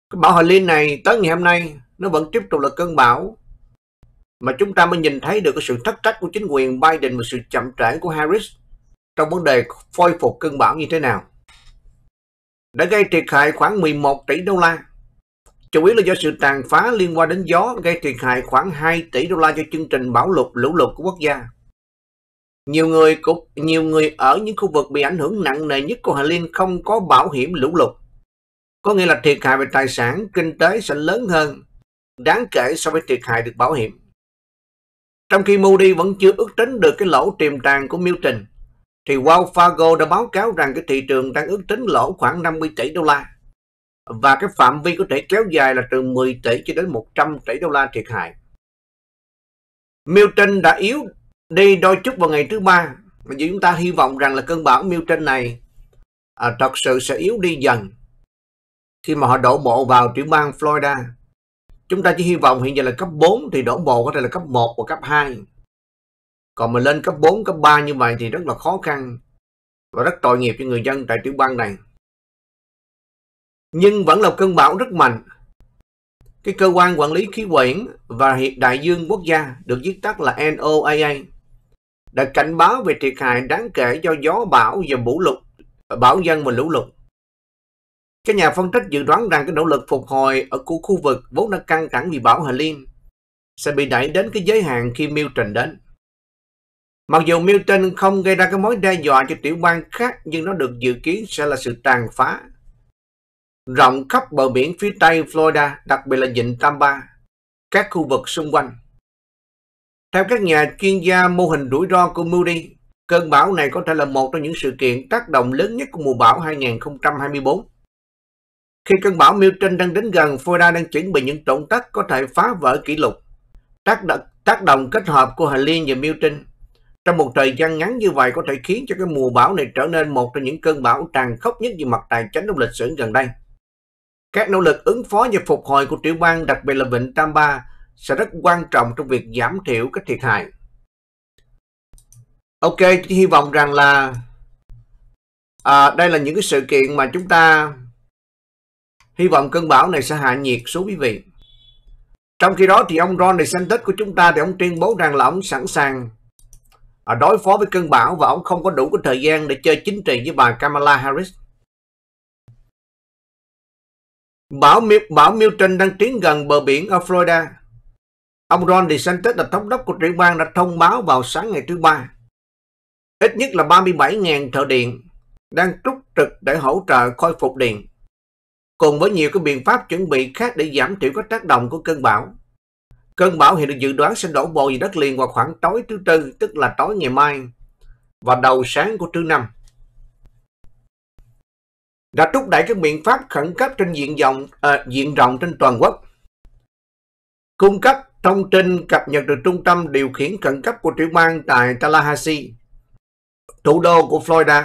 Cái bão Helene này tới ngày hôm nay nó vẫn tiếp tục là cơn bão mà chúng ta mới nhìn thấy được cái sự thất trách của chính quyền Biden và sự chậm trễ của Harris trong vấn đề khôi phục cơn bão như thế nào. Đã gây thiệt hại khoảng 11 tỷ đô la chủ yếu là do sự tàn phá liên quan đến gió gây thiệt hại khoảng 2 tỷ đô la cho chương trình bão lụt lũ lụt của quốc gia. Nhiều người cũng nhiều người ở những khu vực bị ảnh hưởng nặng nề nhất của Hà Liên không có bảo hiểm lũ lụt. Có nghĩa là thiệt hại về tài sản, kinh tế sẽ lớn hơn đáng kể so với thiệt hại được bảo hiểm. Trong khi Moody vẫn chưa ước tính được cái lỗ tiềm tàng của Milton, thì Wells Fargo đã báo cáo rằng cái thị trường đang ước tính lỗ khoảng 50 tỷ đô la và cái phạm vi có thể kéo dài là từ 10 tỷ cho đến 100 tỷ đô la thiệt hại. Milton đã yếu đi đôi chút vào ngày thứ ba mà chúng ta hy vọng rằng là cơn bão Milton này à, thật sự sẽ yếu đi dần khi mà họ đổ bộ vào tiểu bang Florida. Chúng ta chỉ hy vọng hiện giờ là cấp 4 thì đổ bộ có thể là cấp 1 và cấp 2. Còn mà lên cấp 4, cấp 3 như vậy thì rất là khó khăn và rất tội nghiệp cho người dân tại tiểu bang này nhưng vẫn là cơn bão rất mạnh. Cái cơ quan quản lý khí quyển và hiệp đại dương quốc gia được viết tắt là NOAA đã cảnh báo về thiệt hại đáng kể do gió bão và lũ lụt, bão dân và lũ lụt. Các nhà phân tích dự đoán rằng cái nỗ lực phục hồi ở của khu vực vốn đã căng thẳng vì bão Helene sẽ bị đẩy đến cái giới hạn khi Milton đến. Mặc dù Milton không gây ra cái mối đe dọa cho tiểu bang khác nhưng nó được dự kiến sẽ là sự tàn phá rộng khắp bờ biển phía Tây Florida, đặc biệt là vịnh Tampa, các khu vực xung quanh. Theo các nhà chuyên gia mô hình rủi ro của Moody, cơn bão này có thể là một trong những sự kiện tác động lớn nhất của mùa bão 2024. Khi cơn bão Milton đang đến gần, Florida đang chuẩn bị những tổn thất có thể phá vỡ kỷ lục. Tác, đ- tác động kết hợp của Helene và Milton trong một thời gian ngắn như vậy có thể khiến cho cái mùa bão này trở nên một trong những cơn bão tàn khốc nhất về mặt tài chính trong lịch sử gần đây. Các nỗ lực ứng phó và phục hồi của tiểu bang, đặc biệt là Vịnh Tampa, sẽ rất quan trọng trong việc giảm thiểu các thiệt hại. Ok, hy vọng rằng là à, đây là những cái sự kiện mà chúng ta hy vọng cơn bão này sẽ hạ nhiệt số quý vị. Trong khi đó thì ông Ron DeSantis của chúng ta thì ông tuyên bố rằng là ông sẵn sàng à, đối phó với cơn bão và ông không có đủ cái thời gian để chơi chính trị với bà Kamala Harris. Bão, Miu bão Miu Milton đang tiến gần bờ biển ở Florida. Ông Ron DeSantis là thống đốc của tiểu bang đã thông báo vào sáng ngày thứ Ba. Ít nhất là 37.000 thợ điện đang trúc trực để hỗ trợ khôi phục điện, cùng với nhiều các biện pháp chuẩn bị khác để giảm thiểu các tác động của cơn bão. Cơn bão hiện được dự đoán sẽ đổ bộ về đất liền vào khoảng tối thứ Tư, tức là tối ngày mai, và đầu sáng của thứ Năm đã thúc đẩy các biện pháp khẩn cấp trên diện rộng à, diện rộng trên toàn quốc cung cấp thông tin cập nhật từ trung tâm điều khiển khẩn cấp của tiểu bang tại Tallahassee thủ đô của Florida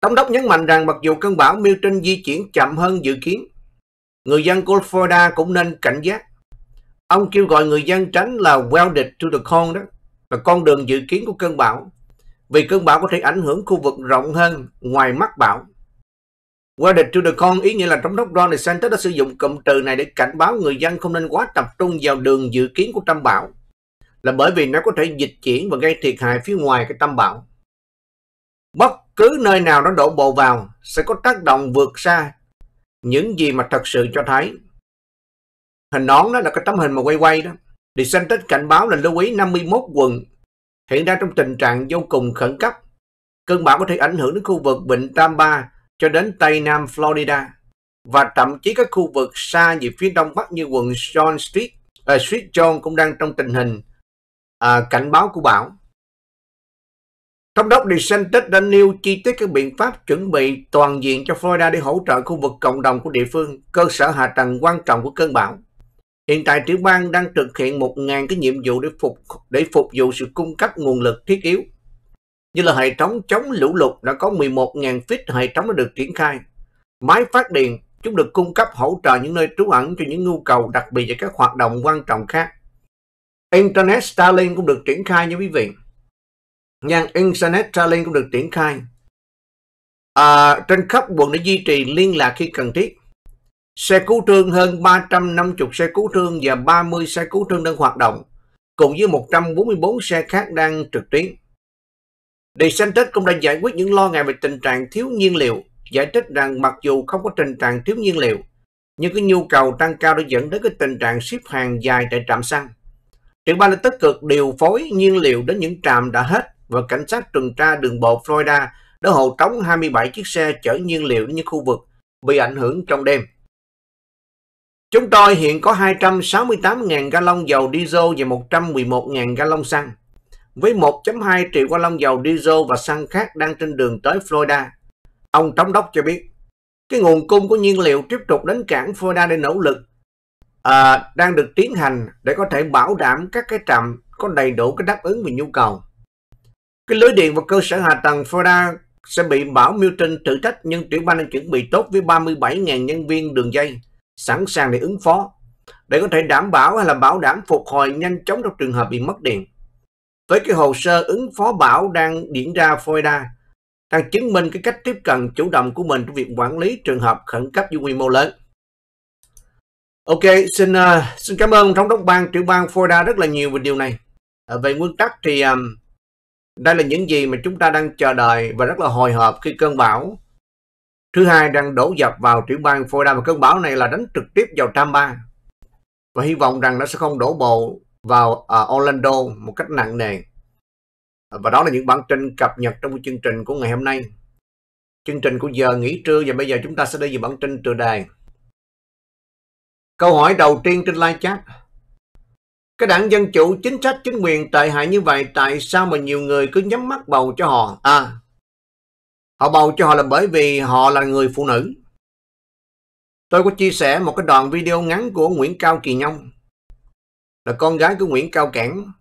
Tổng đốc nhấn mạnh rằng mặc dù cơn bão Milton di chuyển chậm hơn dự kiến, người dân của Florida cũng nên cảnh giác. Ông kêu gọi người dân tránh là welded to the con đó, là con đường dự kiến của cơn bão, vì cơn bão có thể ảnh hưởng khu vực rộng hơn ngoài mắt bão. Qua địch to the con ý nghĩa là trong đốc Ronald Santos đã sử dụng cụm từ này để cảnh báo người dân không nên quá tập trung vào đường dự kiến của tâm bão, là bởi vì nó có thể dịch chuyển và gây thiệt hại phía ngoài cái tâm bão. Bất cứ nơi nào nó đổ bộ vào sẽ có tác động vượt xa những gì mà thật sự cho thấy. Hình nón đó là cái tấm hình mà quay quay đó. DeSantis cảnh báo là lưu ý 51 quận hiện đang trong tình trạng vô cùng khẩn cấp. Cơn bão có thể ảnh hưởng đến khu vực Vịnh Tampa cho đến Tây Nam Florida và thậm chí các khu vực xa về phía đông bắc như quận John Street, uh, Street John cũng đang trong tình hình uh, cảnh báo của bão. Thống đốc DeSantis đã nêu chi tiết các biện pháp chuẩn bị toàn diện cho Florida để hỗ trợ khu vực cộng đồng của địa phương, cơ sở hạ tầng quan trọng của cơn bão. Hiện tại tiểu bang đang thực hiện 1.000 cái nhiệm vụ để phục để phục vụ sự cung cấp nguồn lực thiết yếu như là hệ thống chống lũ lụt đã có 11.000 feet hệ thống đã được triển khai. Máy phát điện, chúng được cung cấp hỗ trợ những nơi trú ẩn cho những nhu cầu đặc biệt và các hoạt động quan trọng khác. Internet Starlink cũng được triển khai nha quý vị. Nhàn Internet Starlink cũng được triển khai à, trên khắp quận để duy trì liên lạc khi cần thiết. Xe cứu thương hơn 350 xe cứu thương và 30 xe cứu thương đang hoạt động, cùng với 144 xe khác đang trực tuyến. The Center cũng đã giải quyết những lo ngại về tình trạng thiếu nhiên liệu, giải thích rằng mặc dù không có tình trạng thiếu nhiên liệu, nhưng cái nhu cầu tăng cao đã dẫn đến cái tình trạng ship hàng dài tại trạm xăng. Trưởng ban đã tích cực điều phối nhiên liệu đến những trạm đã hết và cảnh sát tuần tra đường bộ Florida đã hộ tống 27 chiếc xe chở nhiên liệu đến những khu vực bị ảnh hưởng trong đêm. Chúng tôi hiện có 268.000 gallon dầu diesel và 111.000 gallon xăng với 1.2 triệu con lông dầu diesel và xăng khác đang trên đường tới Florida. Ông tổng đốc cho biết, cái nguồn cung của nhiên liệu tiếp tục đến cảng Florida để nỗ lực à, đang được tiến hành để có thể bảo đảm các cái trạm có đầy đủ cái đáp ứng về nhu cầu. Cái lưới điện và cơ sở hạ tầng Florida sẽ bị bão Milton thử thách nhưng tiểu bang đang chuẩn bị tốt với 37.000 nhân viên đường dây sẵn sàng để ứng phó để có thể đảm bảo hay là bảo đảm phục hồi nhanh chóng trong trường hợp bị mất điện với cái hồ sơ ứng phó bão đang diễn ra Florida, đang chứng minh cái cách tiếp cận chủ động của mình trong việc quản lý trường hợp khẩn cấp với quy mô lớn. Ok, xin uh, xin cảm ơn thống đốc bang trưởng bang Florida rất là nhiều về điều này. À, về nguyên tắc thì um, đây là những gì mà chúng ta đang chờ đợi và rất là hồi hộp khi cơn bão thứ hai đang đổ dập vào tiểu bang Florida và cơn bão này là đánh trực tiếp vào Tampa và hy vọng rằng nó sẽ không đổ bộ vào uh, Orlando một cách nặng nề. Và đó là những bản tin cập nhật trong chương trình của ngày hôm nay. Chương trình của giờ nghỉ trưa và bây giờ chúng ta sẽ đi về bản tin tựa đài Câu hỏi đầu tiên trên live chat. Cái đảng Dân Chủ chính sách chính quyền tệ hại như vậy tại sao mà nhiều người cứ nhắm mắt bầu cho họ? À, họ bầu cho họ là bởi vì họ là người phụ nữ. Tôi có chia sẻ một cái đoạn video ngắn của Nguyễn Cao Kỳ Nhông là con gái của Nguyễn Cao Cảng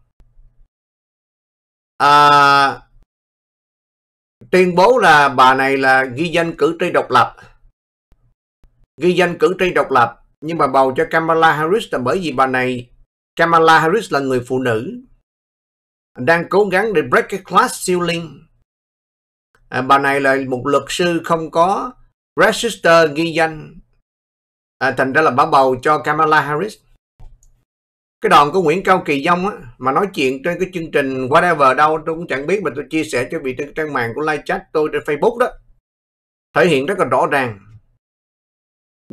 à, tuyên bố là bà này là ghi danh cử tri độc lập ghi danh cử tri độc lập nhưng mà bầu cho Kamala Harris là bởi vì bà này Kamala Harris là người phụ nữ đang cố gắng để break cái class ceiling à, bà này là một luật sư không có register ghi danh à, thành ra là bà bầu cho Kamala Harris cái đoạn của Nguyễn Cao Kỳ Dông á, mà nói chuyện trên cái chương trình whatever đâu tôi cũng chẳng biết mà tôi chia sẻ cho vị trên trang mạng của live chat tôi trên Facebook đó thể hiện rất là rõ ràng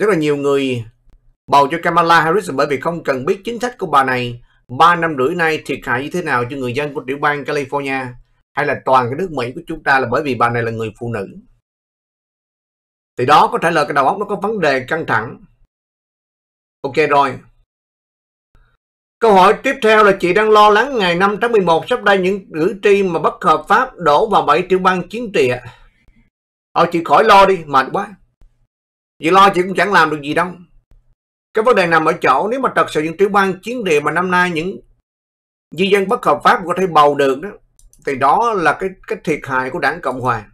rất là nhiều người bầu cho Kamala Harris bởi vì không cần biết chính sách của bà này 3 năm rưỡi nay thiệt hại như thế nào cho người dân của tiểu bang California hay là toàn cái nước Mỹ của chúng ta là bởi vì bà này là người phụ nữ thì đó có thể là cái đầu óc nó có vấn đề căng thẳng ok rồi Câu hỏi tiếp theo là chị đang lo lắng ngày 5 tháng 11 sắp đây những cử tri mà bất hợp pháp đổ vào bảy tiểu bang chiến trị ạ. Ờ chị khỏi lo đi, mệt quá. Chị lo chị cũng chẳng làm được gì đâu. Cái vấn đề nằm ở chỗ nếu mà thật sự những tiểu bang chiến địa mà năm nay những di dân bất hợp pháp có thể bầu được đó thì đó là cái cái thiệt hại của đảng Cộng Hòa.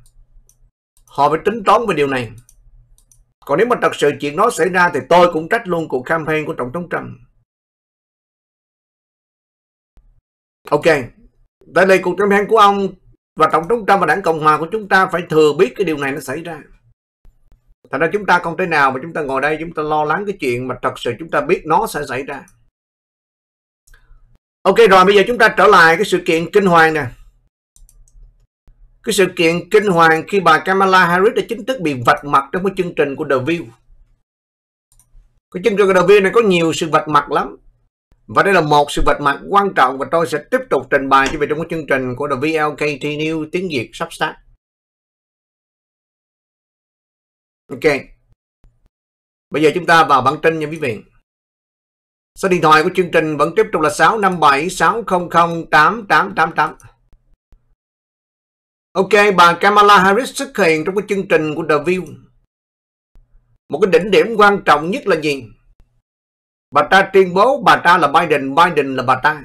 Họ phải tính toán về điều này. Còn nếu mà thật sự chuyện đó xảy ra thì tôi cũng trách luôn cuộc campaign của Tổng thống Trump. Ok, tại đây cuộc tranh hàng của ông và Tổng thống Trump và đảng Cộng Hòa của chúng ta phải thừa biết cái điều này nó xảy ra. Thật ra chúng ta không thể nào mà chúng ta ngồi đây chúng ta lo lắng cái chuyện mà thật sự chúng ta biết nó sẽ xảy ra. Ok rồi bây giờ chúng ta trở lại cái sự kiện kinh hoàng nè. Cái sự kiện kinh hoàng khi bà Kamala Harris đã chính thức bị vạch mặt trong cái chương trình của The View. Cái chương trình của The View này có nhiều sự vạch mặt lắm. Và đây là một sự vật mặt quan trọng và tôi sẽ tiếp tục trình bày cho vị trong chương trình của The VLKT new tiếng Việt sắp sát Ok. Bây giờ chúng ta vào bản tin nha quý vị. Số điện thoại của chương trình vẫn tiếp tục là 657 600 8888. Ok, bà Kamala Harris xuất hiện trong cái chương trình của The View. Một cái đỉnh điểm quan trọng nhất là gì? Bà ta tuyên bố bà ta là Biden, Biden là bà ta.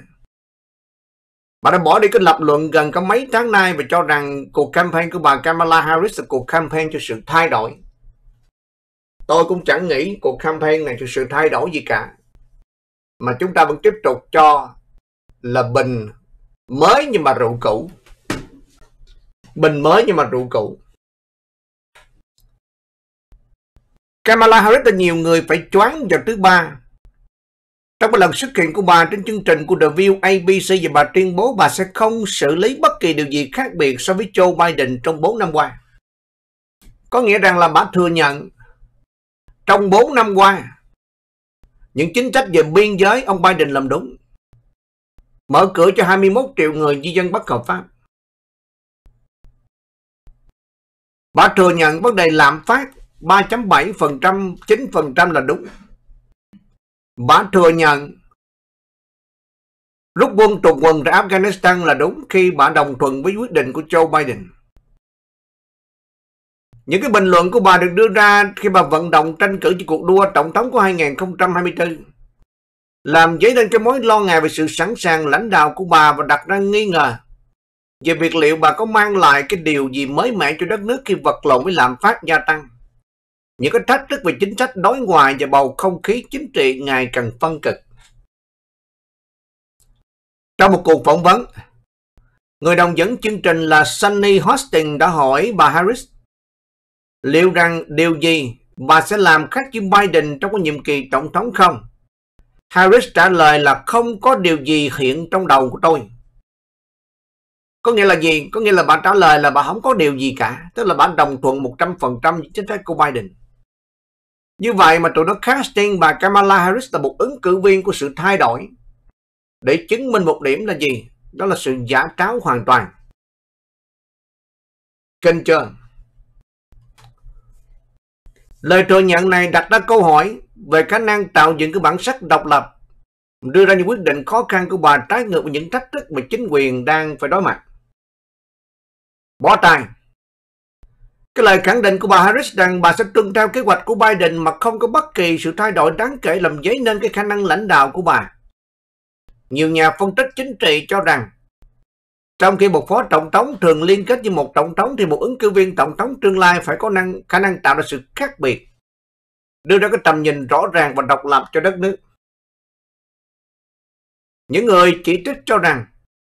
Bà đã bỏ đi cái lập luận gần có mấy tháng nay và cho rằng cuộc campaign của bà Kamala Harris là cuộc campaign cho sự thay đổi. Tôi cũng chẳng nghĩ cuộc campaign này cho sự thay đổi gì cả. Mà chúng ta vẫn tiếp tục cho là bình mới nhưng mà rượu cũ. Bình mới nhưng mà rượu cũ. Kamala Harris là nhiều người phải choáng vào thứ ba trong một lần xuất hiện của bà trên chương trình của The View ABC và bà tuyên bố bà sẽ không xử lý bất kỳ điều gì khác biệt so với Joe Biden trong 4 năm qua. Có nghĩa rằng là bà thừa nhận trong 4 năm qua những chính sách về biên giới ông Biden làm đúng. Mở cửa cho 21 triệu người di dân bất hợp pháp. Bà thừa nhận vấn đề lạm phát 3.7% 9% là đúng bà thừa nhận rút quân trục quần ra Afghanistan là đúng khi bà đồng thuận với quyết định của Joe Biden. Những cái bình luận của bà được đưa ra khi bà vận động tranh cử cho cuộc đua tổng thống của 2024 làm dấy lên cái mối lo ngại về sự sẵn sàng lãnh đạo của bà và đặt ra nghi ngờ về việc liệu bà có mang lại cái điều gì mới mẻ cho đất nước khi vật lộn với lạm phát gia tăng những cái thách thức về chính sách đối ngoại và bầu không khí chính trị ngày càng phân cực. Trong một cuộc phỏng vấn, người đồng dẫn chương trình là Sunny Hostin đã hỏi bà Harris liệu rằng điều gì bà sẽ làm khác với Biden trong cái nhiệm kỳ tổng thống không? Harris trả lời là không có điều gì hiện trong đầu của tôi. Có nghĩa là gì? Có nghĩa là bà trả lời là bà không có điều gì cả. Tức là bà đồng thuận 100% với chính sách của Biden. Như vậy mà tụi nó casting bà Kamala Harris là một ứng cử viên của sự thay đổi. Để chứng minh một điểm là gì? Đó là sự giả tráo hoàn toàn. Kinh chưa? Lời thừa nhận này đặt ra câu hỏi về khả năng tạo dựng cái bản sắc độc lập, đưa ra những quyết định khó khăn của bà trái ngược với những thách thức mà chính quyền đang phải đối mặt. Bó tay cái lời khẳng định của bà Harris rằng bà sẽ tuân theo kế hoạch của Biden mà không có bất kỳ sự thay đổi đáng kể làm dấy nên cái khả năng lãnh đạo của bà. Nhiều nhà phân tích chính trị cho rằng trong khi một phó tổng thống thường liên kết với một tổng thống thì một ứng cử viên tổng thống tương lai phải có năng khả năng tạo ra sự khác biệt, đưa ra cái tầm nhìn rõ ràng và độc lập cho đất nước. Những người chỉ trích cho rằng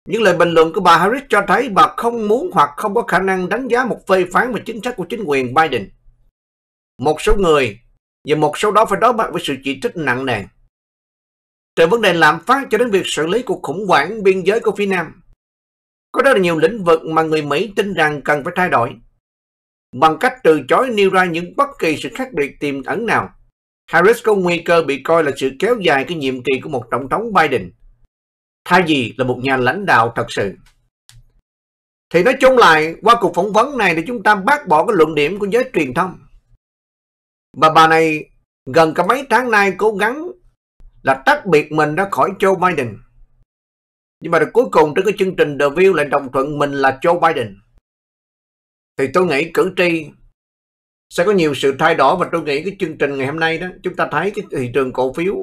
những lời bình luận của bà Harris cho thấy bà không muốn hoặc không có khả năng đánh giá một phê phán về chính sách của chính quyền Biden. Một số người và một số đó phải đối mặt với sự chỉ trích nặng nề. Từ vấn đề lạm phát cho đến việc xử lý cuộc khủng hoảng biên giới của phía Nam. Có rất là nhiều lĩnh vực mà người Mỹ tin rằng cần phải thay đổi. Bằng cách từ chối nêu ra những bất kỳ sự khác biệt tiềm ẩn nào, Harris có nguy cơ bị coi là sự kéo dài cái nhiệm kỳ của một tổng thống Biden – thay vì là một nhà lãnh đạo thật sự. Thì nói chung lại, qua cuộc phỏng vấn này thì chúng ta bác bỏ cái luận điểm của giới truyền thông. Và bà này gần cả mấy tháng nay cố gắng là tách biệt mình ra khỏi Joe Biden. Nhưng mà rồi cuối cùng trên cái chương trình The View lại đồng thuận mình là Joe Biden. Thì tôi nghĩ cử tri sẽ có nhiều sự thay đổi và tôi nghĩ cái chương trình ngày hôm nay đó chúng ta thấy cái thị trường cổ phiếu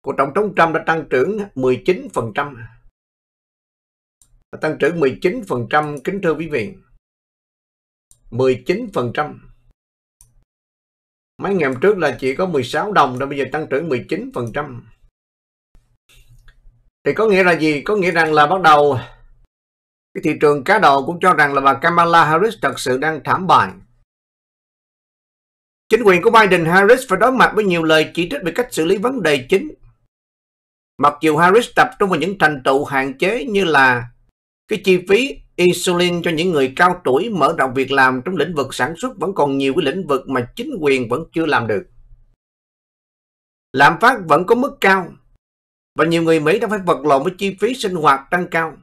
của Tổng thống Trump đã tăng trưởng 19%. Đã tăng trưởng 19% kính thưa quý vị. 19%. Mấy ngày hôm trước là chỉ có 16 đồng, rồi bây giờ tăng trưởng 19%. Thì có nghĩa là gì? Có nghĩa rằng là bắt đầu cái thị trường cá độ cũng cho rằng là bà Kamala Harris thật sự đang thảm bại. Chính quyền của Biden Harris phải đối mặt với nhiều lời chỉ trích về cách xử lý vấn đề chính Mặc dù Harris tập trung vào những thành tựu hạn chế như là cái chi phí insulin cho những người cao tuổi mở rộng việc làm trong lĩnh vực sản xuất vẫn còn nhiều cái lĩnh vực mà chính quyền vẫn chưa làm được. Lạm phát vẫn có mức cao và nhiều người Mỹ đang phải vật lộn với chi phí sinh hoạt tăng cao.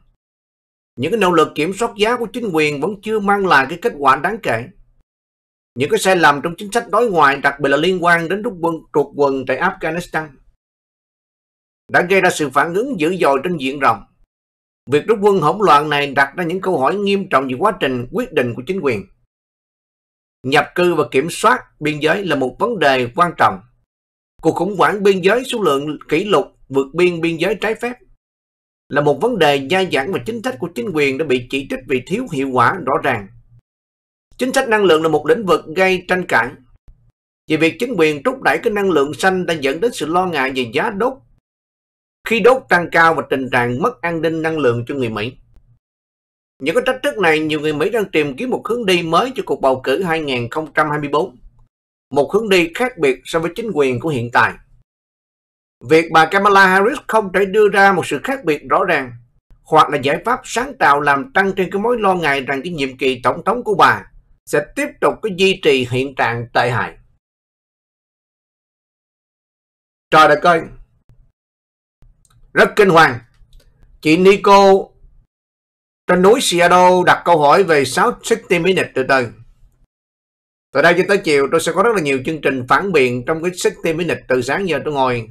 Những cái nỗ lực kiểm soát giá của chính quyền vẫn chưa mang lại cái kết quả đáng kể. Những cái sai lầm trong chính sách đối ngoại đặc biệt là liên quan đến rút quân trục quần tại Afghanistan đã gây ra sự phản ứng dữ dội trên diện rộng. Việc rút quân hỗn loạn này đặt ra những câu hỏi nghiêm trọng về quá trình quyết định của chính quyền. Nhập cư và kiểm soát biên giới là một vấn đề quan trọng. Cuộc khủng hoảng biên giới số lượng kỷ lục vượt biên biên giới trái phép là một vấn đề gia dẳng và chính sách của chính quyền đã bị chỉ trích vì thiếu hiệu quả rõ ràng. Chính sách năng lượng là một lĩnh vực gây tranh cãi. Vì việc chính quyền rút đẩy cái năng lượng xanh đã dẫn đến sự lo ngại về giá đốt khi đốt tăng cao và tình trạng mất an ninh năng lượng cho người Mỹ. Những cái trách thức này, nhiều người Mỹ đang tìm kiếm một hướng đi mới cho cuộc bầu cử 2024. Một hướng đi khác biệt so với chính quyền của hiện tại. Việc bà Kamala Harris không thể đưa ra một sự khác biệt rõ ràng hoặc là giải pháp sáng tạo làm tăng thêm cái mối lo ngại rằng cái nhiệm kỳ tổng thống của bà sẽ tiếp tục cái duy trì hiện trạng tệ hại. Trời đất ơi, rất kinh hoàng. Chị Nico trên núi Seattle đặt câu hỏi về 660 Minutes từ từ. Từ đây cho tới chiều tôi sẽ có rất là nhiều chương trình phản biện trong cái 60 Minutes từ sáng giờ tôi ngồi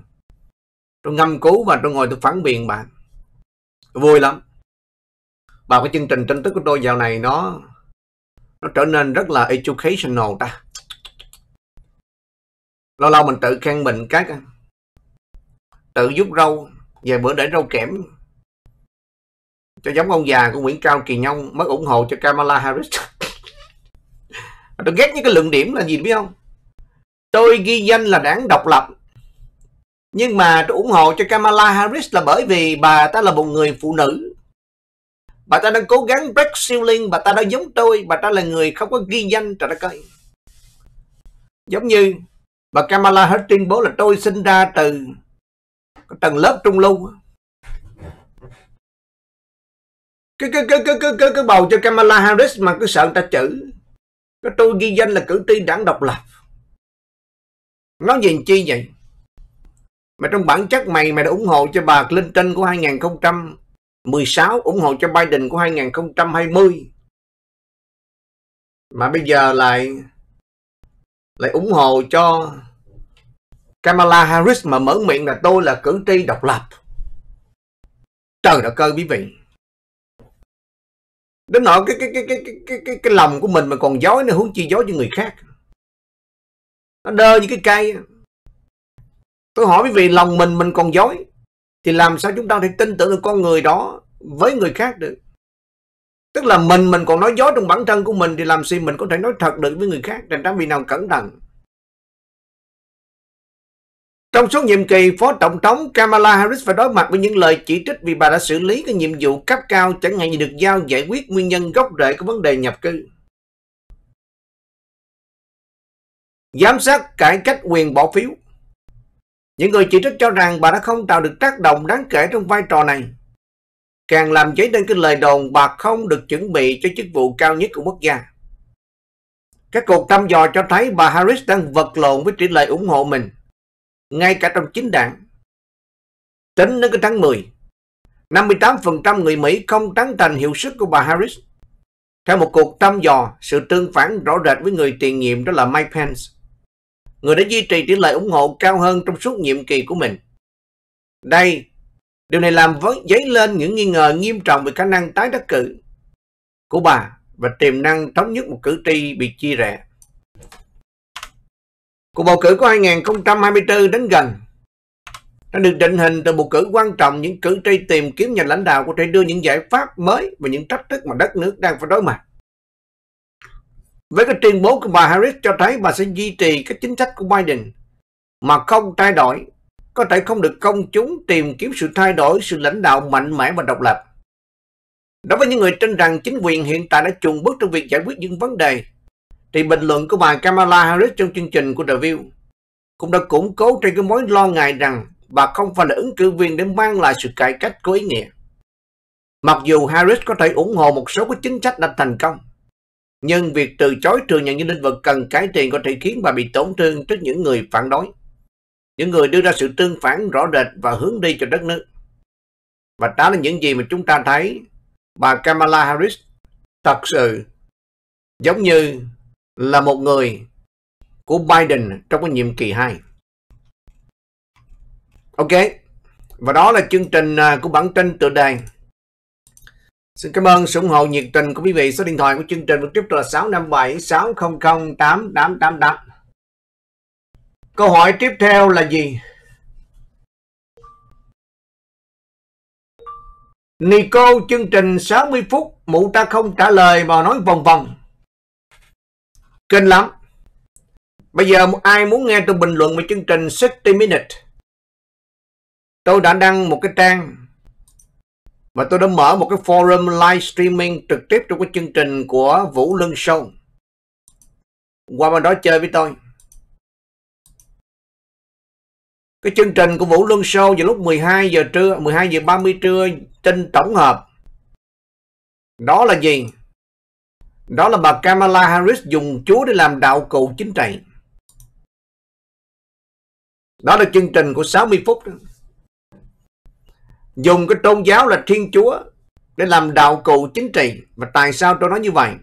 tôi ngâm cứu và tôi ngồi tôi phản biện bạn. Vui lắm. Và cái chương trình tin tức của tôi dạo này nó nó trở nên rất là educational ta. Lâu lâu mình tự khen mình các tự giúp râu về bữa để rau kẽm cho giống ông già của Nguyễn Cao Kỳ Nhông mới ủng hộ cho Kamala Harris tôi ghét những cái luận điểm là gì biết không tôi ghi danh là đảng độc lập nhưng mà tôi ủng hộ cho Kamala Harris là bởi vì bà ta là một người phụ nữ bà ta đang cố gắng break ceiling bà ta đã giống tôi bà ta là người không có ghi danh trời đất ơi giống như bà Kamala Harris tuyên bố là tôi sinh ra từ tầng lớp trung lưu cái cái cái cái cái cái, cái bầu cho Kamala Harris mà cứ sợ người ta chữ cái tôi ghi danh là cử tri đảng độc lập nói gì chi vậy mà trong bản chất mày mày đã ủng hộ cho bà Clinton của 2016 ủng hộ cho Biden của 2020 mà bây giờ lại lại ủng hộ cho Kamala Harris mà mở miệng là tôi là cử tri độc lập. Trời đất ơi quý vị. Đến nỗi cái cái cái cái cái cái cái, lòng của mình mà còn dối nữa huống chi dối cho người khác. Nó đơ như cái cây. Tôi hỏi quý vị lòng mình mình còn dối thì làm sao chúng ta thể tin tưởng được con người đó với người khác được? Tức là mình mình còn nói dối trong bản thân của mình thì làm gì mình có thể nói thật được với người khác thành ra vì nào cẩn thận trong suốt nhiệm kỳ, Phó Tổng thống Kamala Harris phải đối mặt với những lời chỉ trích vì bà đã xử lý các nhiệm vụ cấp cao chẳng hạn như được giao giải quyết nguyên nhân gốc rễ của vấn đề nhập cư. Giám sát cải cách quyền bỏ phiếu Những người chỉ trích cho rằng bà đã không tạo được tác động đáng kể trong vai trò này. Càng làm dấy lên cái lời đồn bà không được chuẩn bị cho chức vụ cao nhất của quốc gia. Các cuộc thăm dò cho thấy bà Harris đang vật lộn với tỷ lệ ủng hộ mình ngay cả trong chính đảng. Tính đến cái tháng 10, 58% người Mỹ không tán thành hiệu suất của bà Harris. Theo một cuộc thăm dò, sự tương phản rõ rệt với người tiền nhiệm đó là Mike Pence, người đã duy trì tỷ lệ ủng hộ cao hơn trong suốt nhiệm kỳ của mình. Đây, điều này làm với dấy lên những nghi ngờ nghiêm trọng về khả năng tái đắc cử của bà và tiềm năng thống nhất một cử tri bị chia rẽ. Cuộc bầu cử của 2024 đến gần nó được định hình từ một cử quan trọng những cử tri tìm kiếm nhà lãnh đạo có thể đưa những giải pháp mới và những thách thức mà đất nước đang phải đối mặt. Với cái tuyên bố của bà Harris cho thấy bà sẽ duy trì các chính sách của Biden mà không thay đổi, có thể không được công chúng tìm kiếm sự thay đổi, sự lãnh đạo mạnh mẽ và độc lập. Đối với những người tin rằng chính quyền hiện tại đã chuồn bước trong việc giải quyết những vấn đề thì bình luận của bà Kamala Harris trong chương trình của The View cũng đã củng cố trên cái mối lo ngại rằng bà không phải là ứng cử viên để mang lại sự cải cách có ý nghĩa. Mặc dù Harris có thể ủng hộ một số cái chính sách đã thành công, nhưng việc từ chối thừa nhận những lĩnh vực cần cải thiện có thể khiến bà bị tổn thương trước những người phản đối, những người đưa ra sự tương phản rõ rệt và hướng đi cho đất nước. Và đó là những gì mà chúng ta thấy bà Kamala Harris thật sự giống như là một người của Biden trong cái nhiệm kỳ 2. Ok, và đó là chương trình à, của bản tin tựa đề. Xin cảm ơn sự ủng hộ nhiệt tình của quý vị. Số điện thoại của chương trình được tiếp là 657 600 8888. Câu hỏi tiếp theo là gì? Nico chương trình 60 phút mụ ta không trả lời mà nói vòng vòng kinh lắm bây giờ ai muốn nghe tôi bình luận về chương trình 60 minutes tôi đã đăng một cái trang và tôi đã mở một cái forum live streaming trực tiếp trong cái chương trình của Vũ Lân Show qua bên đó chơi với tôi cái chương trình của Vũ Luân Show vào lúc 12 giờ trưa 12 giờ 30 trưa trên tổng hợp đó là gì đó là bà Kamala Harris dùng Chúa để làm đạo cụ chính trị. Đó là chương trình của 60 phút. Đó. Dùng cái tôn giáo là Thiên Chúa để làm đạo cụ chính trị. Và tại sao tôi nói như vậy?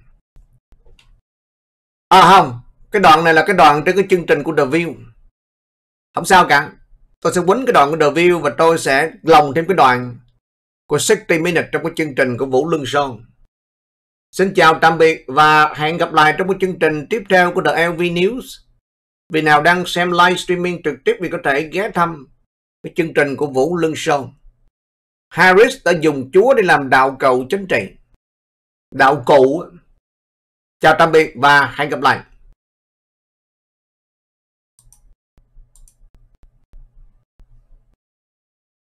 À không, cái đoạn này là cái đoạn trên cái chương trình của The View. Không sao cả. Tôi sẽ quýnh cái đoạn của The View và tôi sẽ lồng thêm cái đoạn của 60 Minutes trong cái chương trình của Vũ Lương Sơn. Xin chào tạm biệt và hẹn gặp lại trong một chương trình tiếp theo của The LV News. Vì nào đang xem live streaming trực tiếp thì có thể ghé thăm cái chương trình của Vũ Lương Sơn. Harris đã dùng Chúa để làm đạo cầu chính trị. Đạo cụ. Chào tạm biệt và hẹn gặp lại.